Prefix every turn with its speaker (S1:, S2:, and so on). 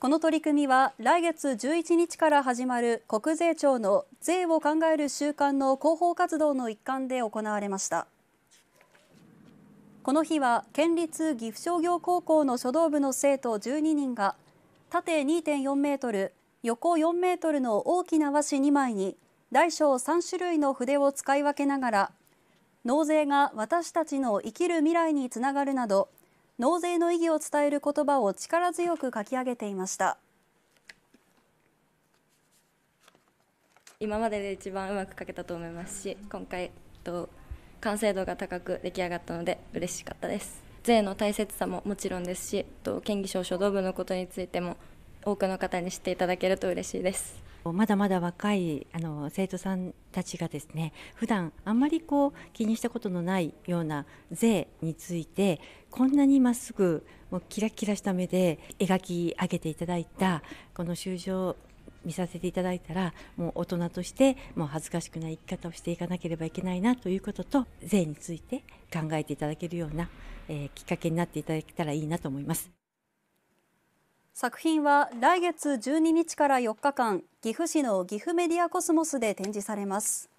S1: この取り組みは来月11日から始まる国税庁の税を考える週間の広報活動の一環で行われましたこの日は県立岐阜商業高校の書道部の生徒12人が縦2.4メートル横4メートルの大きな和紙2枚に大小3種類の筆を使い分けながら納税が私たちの生きる未来につながるなど納税の意義を伝える言葉を力強く書き上げていました
S2: 今までで一番うまく書けたと思いますし今回と完成度が高く出来上がったので嬉しかったです税の大切さももちろんですしと県議賞書道部のことについても多くの方に知っていただけると嬉しいです
S3: まだまだ若いあの生徒さんたちがですね普段あんまりこう気にしたことのないような税についてこんなにまっすぐもうキラキラした目で描き上げていただいたこの修正見させていただいたらもう大人としてもう恥ずかしくない生き方をしていかなければいけないなということと税について考えていただけるような、えー、きっかけになっていただけたらいいなと思います。
S1: 作品は来月12日から4日間岐阜市の岐阜メディアコスモスで展示されます